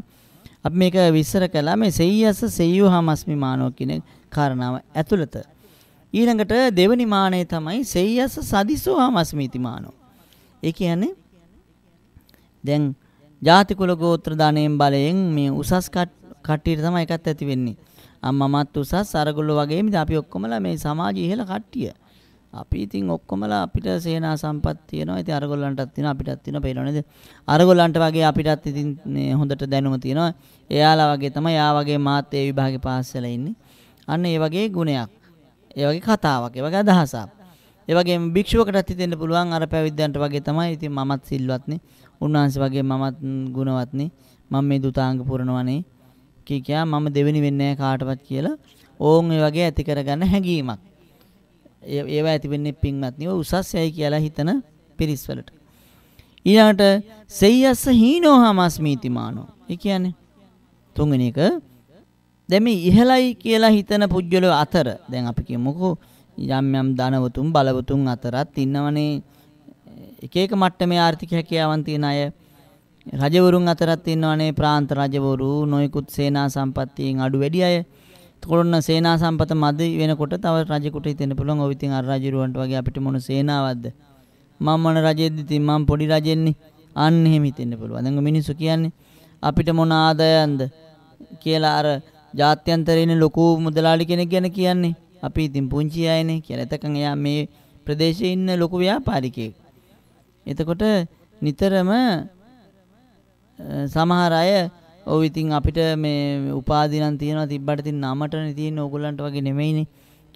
Speaker 1: අපි මේක විස්තර කළා මේ සෙය්‍යස සෙය්‍යුහමස්මි මානෝ කියන කාරණාව ඇතුළත. ඊළඟට දෙවනි මානය තමයි සෙය්‍යස සදිසෝහමස්මි ඉති මානෝ. ඒ කියන්නේ දැන් ජාති කුල ගෝත්‍ර ධානයෙන් බලයෙන් මේ උසස් කට්ටියට තමයි එකත් ඇති වෙන්නේ. අම්මමත් උසස් අරගොල්ලෝ වගේම ඉතින් අපි ඔක්කොමලා මේ සමාජයේ ඉහළ කට්ටිය. අපි ඉතින් ඔක්කොමලා අපිට සේනා සම්පත් තියෙනවා. ඉතින් අරගොල්ලන්ටත් තියෙනවා අපිටත් තියෙනවා පේනව නේද? අරගොල්ලන්ට වගේ අපිටත් ඉතින් මේ හොඳට දැනුම තියෙනවා. එයාලා වගේ තමයි ආ වගේ මාත් ඒ විභාගේ පාස් වෙලා ඉන්නේ. අන්න ඒ වගේ ගුණයක්. ඒ වගේ කතාවක්, ඒ වගේ අදහසක්. ඒ වගේම භික්ෂුවකටත් හිතෙන්න පුළුවන් අර පැවිද්දන්ට වගේ තමයි. ඉතින් මමත් සිල්වත්නේ. උන්වහන්සේ වගේ මමත් ගුණවත්නේ මම මේ දුතාංග පුරනවනේ කී කියා මම දෙවෙනි වෙන්නේ කාටවත් කියලා ඕන් ඒ වගේ ඇති කරගන්න හැඟීමක්. ඒවා ඇති වෙන්නේ පින්වත්නි ඔය උසස් යයි කියලා හිතන පිරිස්වලට. ඊළඟට සෙය්‍යස්ස හීනෝ හමස්මීතිමානෝ. ඒ කියන්නේ තුන්වෙනි එක දැන් මේ ඉහළයි කියලා හිතන පුජ්‍යලෝ අතර දැන් අපි කියමුකෝ යම් යම් ධනවතුන් බලවතුන් අතරත් ඉන්නවනේ එක එක මට්ටමේ ආර්ථික හැකියාවන් තියෙන අය රජවරුන් අතරත් ඉන්නවනේ ප්‍රාන්ත රජවරු නොයෙකුත් සේනා සම්පත්තියෙන් අඩු වැඩි අය. එතකොටන සේනා සම්පත මදි වෙනකොට තව රජෙකුට හිතෙන්න පුළුවන් ඔව් ඉතින් අර රජුරවන්ට වගේ අපිට මොන සේනාවක්ද? මම මොන රජෙද්දි ඉතින් මම පොඩි රජෙන්නේ. අන්න එහෙම හිතෙන්න පුළුවන්. දැන් මිනිස්සු කියන්නේ අපිට මොන ආදායම්ද කියලා අර ජාත්‍යන්තරයේ ඉන්න ලොකු මුදලාලි කෙනෙක් ගැන කියන්නේ. අපි ඉතින් පුංචි අයනේ කියලා. එතකන් එයා මේ ප්‍රදේශයේ ඉන්න ලොකු ව්‍යාපාරිකයෙක්. එතකොට නිතරම සමහර අය ඔව් ඉතින් අපිට මේ උපාධි නම් තියනවා තිබ්බට ඉතින් නමටනේ තියෙන්නේ ඕගොල්ලන්ට වගේ නෙමෙයිනේ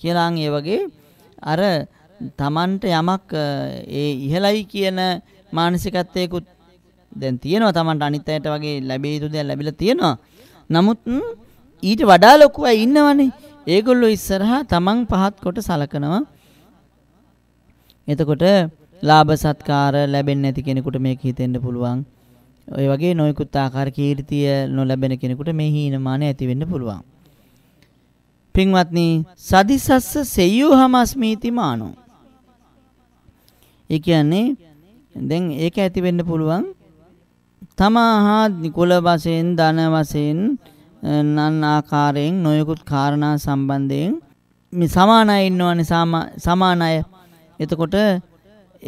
Speaker 1: කියලා ඒ වගේ අර තමන්ට යමක් ඒ ඉහළයි කියන මානසිකත්වයකුත් දැන් තියෙනවා තමන්ට අනිත් අයට වගේ ලැබිය යුතු දේ ලැබිලා තියෙනවා. නමුත් ඊට වඩා ලොකු අය ඉන්නවනේ. ඒගොල්ලෝ ඉස්සරහා තමන් පහත් කොට සලකනවා. එතකොට ලාභ සත්කාර ලැබෙන්නේ නැති කෙනෙකුට මේක හිතෙන්න පුළුවන්. ඔය වගේ නොයෙකුත් ආකාර කීර්තිය නොලැබෙන කෙනෙකුට මේ හීනමාන ඇති වෙන්න පුළුවන්. පින්වත්නි සදිසස්ස සෙය්‍යෝහමස්මීති මානෝ. ඒ කියන්නේ දැන් ඒක ඇති වෙන්න පුළුවන් තමා හා කුල වශයෙන් ධන වශයෙන් නන් ආකාරයෙන් නොයෙකුත් කාරණා සම්බන්ධයෙන් මේ සමාන අය ඉන්නවනේ සමාන අය. එතකොට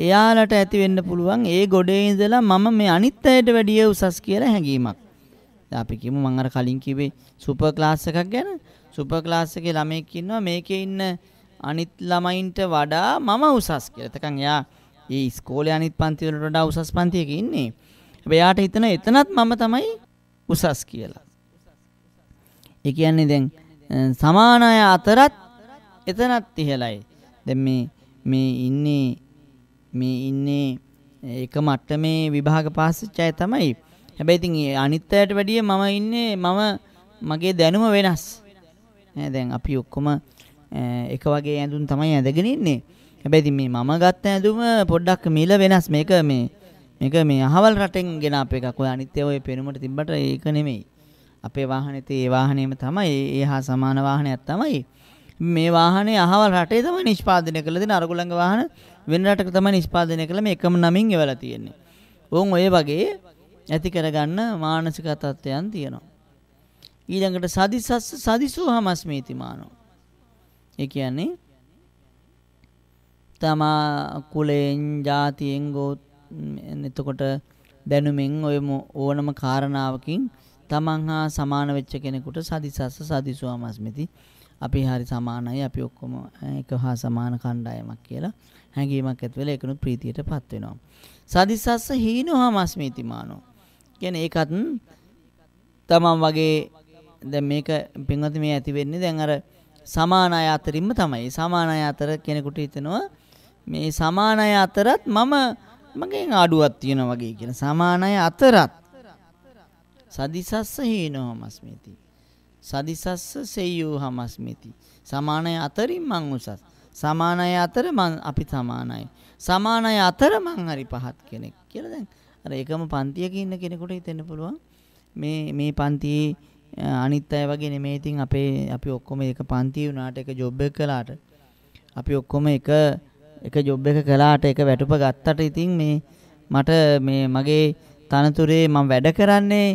Speaker 1: එයාලට ඇති වෙන්න පුළුවන් ඒ ගොඩේ ඉඳලා මම මේ අනිත් අයට වැඩිය උසස් කියලා හැඟීමක්. අපි කියමු මම අර කලින් කිව්වේ සුපර් ක්ලාස් එකක් ගැන. සුපර් ක්ලාස් එකේ ළමයෙක් ඉන්නවා මේකේ ඉන්න අනිත් ළමයින්ට වඩා මම උසස් කියලා. එතකන් එයා ඒ ඉස්කෝලේ අනිත් පන්ති වලට වඩා උසස් පන්තියක ඉන්නේ. හැබැයි යාට හිතන එතනත් මම තමයි උසස් කියලා. ඒ කියන්නේ දැන් සමාන අය අතරත් එතනත් ඉහළයි. දැන් මේ මේ ඉන්නේ මේ ඉන්නේ එක මට්ටමේ විභාග පාසච්චය තමයි. හැබැයි ඉතින් අනිත් අයට වැඩිය මම ඉන්නේ මම මගේ දැනුම වෙනස්. දැන් අපි ඔක්කොම එක වගේ ඇඳුම් තමයි ඇඳගෙන ඉන්නේ. හැබැයි ඉතින් මේ මම ගත්ත ඇඳුම පොඩ්ඩක් මිල වෙනස්. මේක මේ මේක මේ අහවල් රටෙන් ගෙන අප එකක්. ඔය අනිත් ඒවා ඔය පෙනුමට තිබ්බට ඒක නෙමෙයි. අපේ වාහනේ තේ වාහනේම තමයි ඒ හා සමාන වාහනයක් තමයි. මේ වාහනේ අහවල් රටේ තමයි නිෂ්පාදනය කළ දෙන අරගුලංග වාහන වෙන රටක තමයි නිෂ්පාදනය කළ මේ එකම නමින් එවලා තියෙන්නේ. ඕන් ඔය වගේ ඇති කරගන්න මානසික තත්ත්වයන් තියෙනවා. ඊළඟට සදිසස්ස සදිසෝ හමස්මීතිමානෝ. ඒ කියන්නේ තමා කුලෙන් ජාතියෙන් ගෝත් එතකොට දැනුමින් ඔය ඕනම කාරණාවකින් තමන් හා සමාන වෙච්ච කෙනෙකුට සදිසස්ස සදිසෝ හමස්මීති අපි හරි සමානයි අපි ඔක්කොම එක හා සමාන කණ්ඩායමක් කියලා හැඟීමක් ඇති වෙලා ඒකනුත් ප්‍රීතියට පත් වෙනවා. සදිස්සස්ස හීනෝහා මස්මීතිමානෝ. කියන්නේ ඒකත් තමන් වගේ දැන් මේක පින්වත් මේ ඇති වෙන්නේ දැන් අර සමාන අය අතරින්ම තමයි. සමාන අය අතර කෙනෙකුට හිතෙනවා මේ සමාන අය අතරත් මම මගෙන් අඩුවක් තියෙනවා වගේ කියන සමාන අය අතරත් සදිසස්ස හීනෝහා මස්මීතිමානෝ සදිසස්ස සෙය්‍යෝ හමස්මිති. සමානය අතරින් මං උසස්. සමානය අතර මං අපි සමානයි. සමානය අතර මං හරි පහත් කෙනෙක් කියලා දැන් අර එකම පන්තියක ඉන්න කෙනෙකුට හිතෙන්න පුළුවන් මේ මේ පන්තියේ අනිත් අය වගේ නෙමෙයි ඉතින් අපේ අපි ඔක්කොම එක පන්ති වුණාට එක ජොබ් එක කළාට අපි ඔක්කොම එක එක ජොබ් එක කළාට එක වැටුප ගත්තට ඉතින් මේ මට මේ මගේ තනතුරේ මම වැඩ කරන්නේ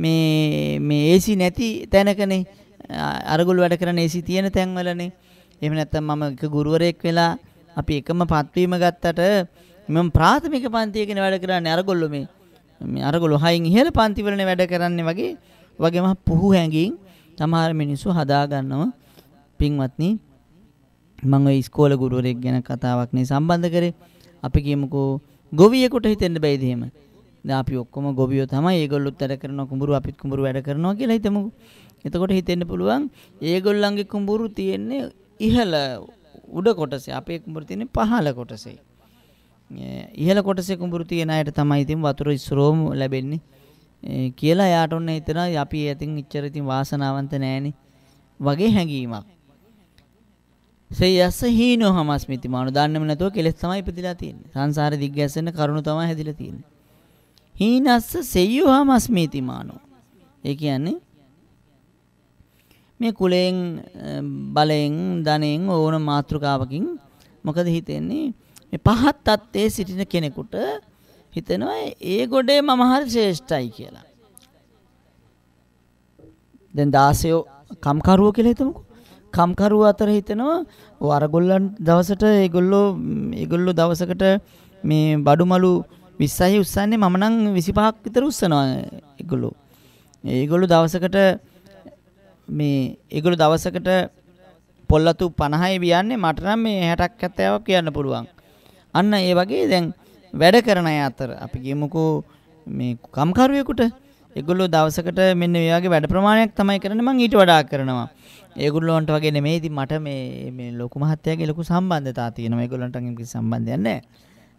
Speaker 1: මේ මේ AC නැති තැනකනේ අරගොල් වැඩ කරන AC තියෙන තැන්වලනේ. එහෙම නැත්නම් මම එක ගුරුවරයෙක් වෙලා අපි එකම පත්වීම ගත්තට මම ප්‍රාථමික පන්තියකනේ වැඩ කරන්නේ අරගොල්ලෝ මේ මේ අරගොල්ලෝ හයින් ඉහළ පන්තිවලනේ වැඩ කරන්නේ වගේ වගේම පුහු හැඟීම් සමහර මිනිස්සු හදා ගන්නවා. පින්වත්නි මම ওই ඉස්කෝල ගුරුවරයෙක් ගැන කතාවක් නේ සම්බන්ධ කරේ. අපි කියමුකෝ ගොවියෙකුට හිතෙන්න බැයිද එහෙම? දැන් අපි ඔක්කොම ගොවියෝ තමයි ඒගොල්ලොත් වැඩ කරනවා කුඹුරු අපිත් කුඹුරු වැඩ කරනවා කියලා හිතමුකෝ. එතකොට හිතෙන්න පුළුවන් ඒගොල්ලන්ගේ කුඹුරු තියෙන්නේ ඉහළ උඩ කොටසේ අපේ කුඹුරු තියෙන්නේ පහළ කොටසේ. ඉහළ කොටසේ කුඹුරු තියෙන අයට තමයි ඉතින් වතුර ඉස්සරෝම ලැබෙන්නේ. කියලා එයාට ඔන්න හිතනවා අපි ඉතින් ඉච්චර ඉතින් වාසනාවන්ත නෑනේ වගේ හැඟීමක්. සේයස හීනෝ හමස්මිති මානු දන්නේම නැතුව කෙලෙස් තමයි ඉපදිලා තියෙන්නේ. සංසාරේ දිග්ගැස්සෙන කරුණ තමයි හැදිලා තියෙන්නේ. හීනස්ස සෙය්‍යෝහමස්මීතිමානෝ. ඒ කියන්නේ මේ කුලයෙන් බලයෙන් ධනෙන් ඕන මාත්‍රකාවකින් මොකද හිතෙන්නේ මේ පහත් තත්ත්වයේ සිටින කෙනෙකුට හිතෙනවා ඒ ගොඩේ මම හරි ශ්‍රේෂ්ඨයි කියලා. දැන් දාසයෝ කම්කරුව කියලා හිතමුකෝ. කම්කරුව අතර හිතෙනවා වරගොල්ලන් දවසට ඒගොල්ලෝ ඒගොල්ලෝ දවසකට මේ බඩුමලු 20යි උස්සන්නේ මම නම් 25ක් විතර උස්සනවා ඒගොල්ලෝ. ඒගොල්ලෝ දවසකට මේ ඒගොල්ලෝ දවසකට පොල්ලතු 50යි වියන්නේ මට නම් මේ 60ක් 70ක් කියන්න පුළුවන්. අන්න ඒ වගේ දැන් වැඩ කරන අය අතර අපි කියමුකෝ මේ කම්කරුවෙකුට ඒගොල්ලෝ දවසකට මෙන්න මේ වගේ වැඩ ප්‍රමාණයක් තමයි කරන්නේ මම ඊට වඩා කරනවා. ඒගොල්ලොන්ට වගේ නෙමෙයි ඉතින් මට මේ මේ ලොකු මහත්තයාගේ ලොකු සම්බන්ධතාවක් තියෙනවා. ඒගොල්ලන්ට කිසි සම්බන්ධයක් නැහැ.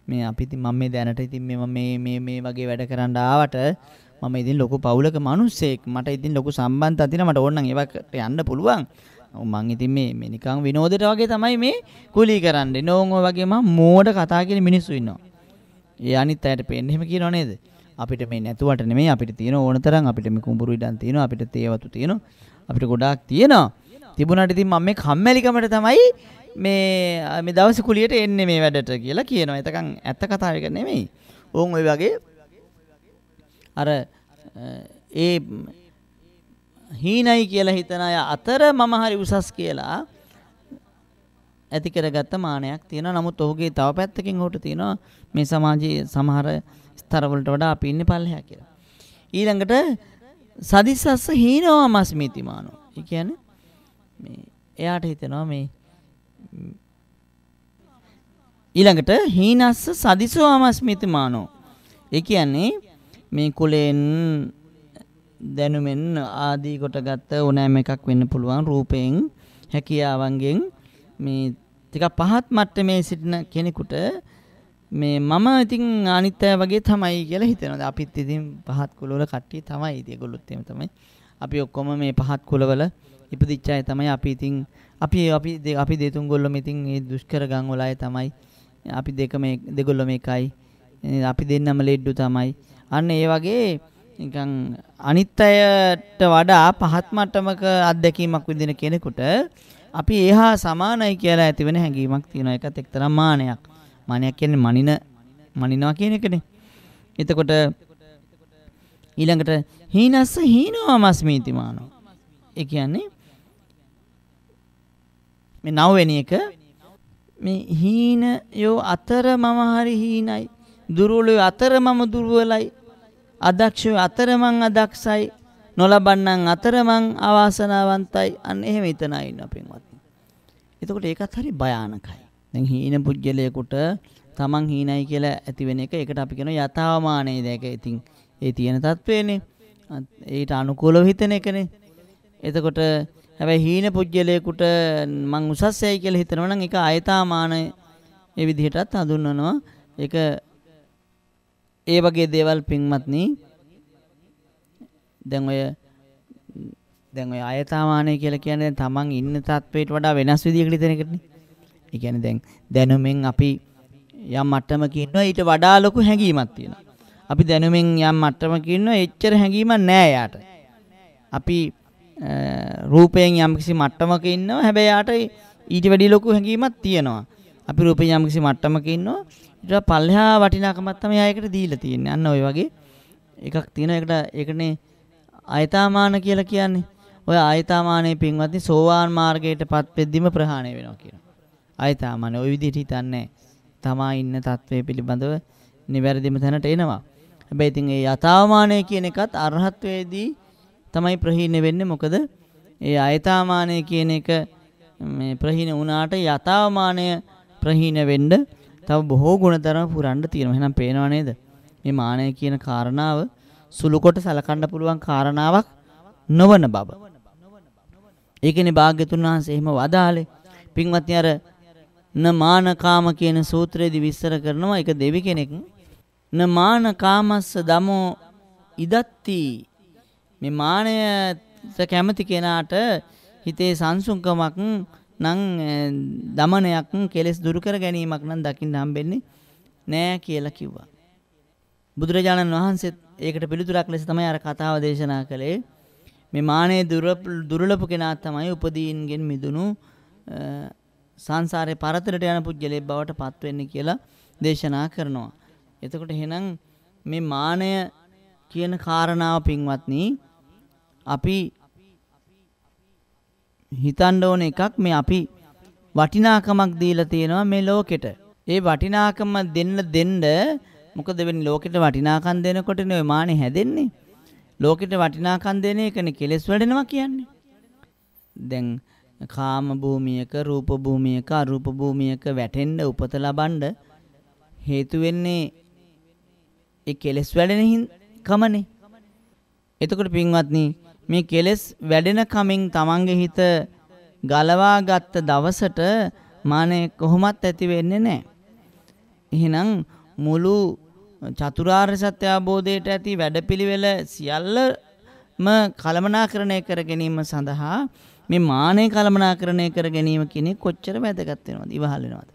Speaker 1: මේ අපි ඉතින් මම මේ දැනට ඉතින් මේ මේ මේ මේ වගේ වැඩ කරන්න ආවට මම ඉතින් ලොකු පවුලක මිනිස්සෙක් මට ඉතින් ලොකු සම්බන්ධතා තියෙනවා මට ඕන නම් ඒවට යන්න පුළුවන් මං ඉතින් මේ මේ නිකන් විනෝදයට වගේ තමයි මේ කුලී කරන්නේ නෝන් ඔය වගේ මම මෝඩ කතා කියන මිනිස්සු ඉන්නවා ඒ අනිත් අයට පේන්නේ එහෙම කියනව නේද අපිට මේ නැතුවට නෙමෙයි අපිට තියෙන ඕනතරම් අපිට මේ කුඹුරු ඉඩම් තියෙනවා අපිට තේවතු තියෙනවා අපිට ගොඩාක් තියෙනවා තිබුණාට ඉතින් මම මේ කම්මැලිකමට තමයි මේ දවස කුලියට එන්නේ මේ වැඩට කියලා කියනවා. එතකන් ඇත්ත කතාවක නෙමෙයි. ඕන් ওই වගේ අර ඒ හීනයි කියලා හිතන අය අතර මම හරි උසස් කියලා ඇති කරගත්ත මානයක් තියෙනවා. නමුත් ඔහුගේ තව පැත්තකින් ඔහුට තියෙනවා මේ සමාජයේ සමහර ස්තරවලට වඩා අපි ඉන්නේ පල්ලෙහා කියලා. ඊළඟට සදිස්සස්ස හීනවමස්මිතිමානෝ. ඒ කියන්නේ මේ එයාට හිතෙනවා මේ ඊළඟට හීනස්ස සදිසෝ අමස්මිති මානෝ. ඒ කියන්නේ මේ කුලෙන් දැනුමෙන් ආදී කොටගත් ඕනෑම එකක් වෙන්න පුළුවන් රූපයෙන් හැකියාවන්ගෙන් මේ ටිකක් පහත් මට්ටමේ සිටින කෙනෙකුට මේ මම ඉතින් අනිත් අය වගේ තමයි කියලා හිතෙනවා. අපිත් ඉතින් පහත් කුලවල කට්ටිය තමයි. ඒගොල්ලොත් එහෙම තමයි. අපි ඔක්කොම මේ පහත් කුලවල ඉපදිච්ච අය තමයි අපි ඉතින් අපි අපි අපි දෙතුන් ගොල්ලොම ඉතින් ඒ දුෂ්කර ගම් වල අය තමයි. අපි දෙක මේ දෙගොල්ලොම එකයි. අපි දෙන්නම ලෙඩ්ඩු තමයි. අන්න ඒ වගේ නිකන් අනිත් අයට වඩා පහත් මට්ටමක අත්දැකීමක් විඳින කෙනෙකුට අපි එහා සමානයි කියලා ඇතිවෙන හැඟීමක් තියෙනවා. ඒකත් එක්තරා මානයක්. මානයක් කියන්නේ මනින මනිනවා කියන එකනේ. එතකොට ඊළඟට හීනස්ස හීනවමස්මීති මානෝ. ඒ කියන්නේ මේ නවවෙනි එක මේ හීනයෝ අතර මම හරි හීනයි දුර්වලයෝ අතර මම දුර්වලයි අදක්ෂයෝ අතර මං අදක්ෂයි නොලබන්නන් අතර මං අවාසනාවන්තයි අන්න එහෙම හිතන අය ඉන්නවා පින්වත්. එතකොට ඒකත් හරි භයානකයි. දැන් හීන පුජ්‍යලයකට තමන් හීනයි කියලා ඇති වෙන එක ඒකට අපි කියනවා යථාමානයි දැක. ඉතින් ඒ තියෙන தത്വෙනේ. ඒට අනුකූලව හිතන එකනේ. එතකොට හැබැයි හීන පුජ්‍යලයකට මං උසස්සයි කියලා හිතනවා නම් ඒක ආයතාමාන ඒ විදිහටත් හඳුන්වනවා. ඒක ඒ වගේ දේවල් පින්වත්නි දැන් ඔය දැන් ඔය ආයතාමානය කියලා කියන්නේ තමන් ඉන්න තත්වයට වඩා වෙනස් විදිහකට හිතන එකනේ. ඒ කියන්නේ දැන් දැනුමෙන් අපි යම් මට්ටමක ඉන්නවා ඊට වඩා ලොකු හැඟීමක් තියෙනවා. අපි දැනුමෙන් යම් මට්ටමක ඉන්නවා එච්චර හැඟීමක් නෑ යාට. අපි රූපයෙන් යම්කිසි මට්ටමක ඉන්නවා හැබැයි යාට ඊට වැඩි ලොකු හැඟීමක් තියෙනවා. අපි රූපේ යම්කිසි මට්ටමක ඉන්නවා. ඊට පල්ලෙහා වටිනාකමක් තමයි ආයකට දීලා තියෙන්නේ. අන්න ওই වගේ එකක් තියෙනවා. ඒකට ඒකනේ ආයතාමාන කියලා කියන්නේ. ඔය ආයතාමානයේ පින්වත්නි සෝවාන් මාර්ගයටපත් වෙද්දිම ප්‍රහාණය වෙනවා කියනවා. ආයතාමානය ওই විදිහට හිතන්නේ තමා ඉන්න තත්වයේ පිළිබඳව නිවැරදිම තැනට එනවා. හැබැයි ඉතින් ඒ යථාමානය කියන එකත් අරහත්වේදී තමයි ප්‍රහීන වෙන්නේ මොකද ඒ අයථාමානය කියන එක මේ ප්‍රහීන වුණාට යථාමානය ප්‍රහීන වෙන්න තව බොහෝ ගුණධර්ම පුරන්න තියෙනවා. එහෙනම් පේනව නේද? මේ මානය කියන කාරණාව සුළු කොට සලකන්න පුළුවන් කාරණාවක් නොවන බව. ඒකනේ භාග්‍යතුන් වහන්සේ එහෙම වදාලේ. පින්වත්නි අර න මානකාම කියන සූත්‍රයේදී විස්තර කරනවා ඒක දෙවි කෙනෙක් න මානකාමස්ස දමෝ ඉදත්ති මේ මානයට කැමති කෙනාට හිතේ සංසුන්කමක් නම් දමනයක් කෙලෙස් දුරු කර ගැනීමක් නම් දකින්න හම්බෙන්නේ නෑ කියලා කිව්වා. බුදුරජාණන් වහන්සේත් ඒකට පිළිතුරක් ලෙස තමයි අර කතාව දේශනා කළේ. මේ මානයේ දුර්ලභ කෙනා තමයි උපදීන්ගෙන් මිදුණු සංසාරේ පරතරට යන පුජ්‍යලේ බවට පත් වෙන්නේ කියලා දේශනා කරනවා. එතකොට එහෙනම් මේ මානය කියන කාරණාව පින්වත්නි අපි හිතන්න ඕන එකක් මේ අපි වටිනාකමක් දීලා තියෙනවා මේ ලෝකෙට. ඒ වටිනාකම දෙන්න දෙන්න මොකද වෙන්නේ ලෝකෙට වටිනාකම් දෙනකොටනේ ඔය මානෙ හැදෙන්නේ. ලෝකෙට වටිනාකම් දෙන එකනේ කෙලස් වැඩෙනවා කියන්නේ. දැන් කාම භූමියක රූප භූමියක අරූප භූමියක වැටෙන්න උපත ලබන්න හේතු වෙන්නේ ඒ කෙලස් වැඩෙන කමනේ. එතකොට පින්වත්නි මේ කෙලෙස් වැඩෙන කමින් තමන්ගේ හිත ගලවා ගත්ත දවසට මානෙ කොහොමත් ඇති වෙන්නේ නැහැ. එහෙනම් මුළු චතුරාර්ය සත්‍ය අවබෝධයට ඇති වැඩපිළිවෙල සියල්ලම කළමනාකරණය කර ගැනීම සඳහා මේ මානෙ කළමනාකරණය කර ගැනීම කියන්නේ කොච්චර වැදගත් වෙනවද? ඉවහල් වෙනවද?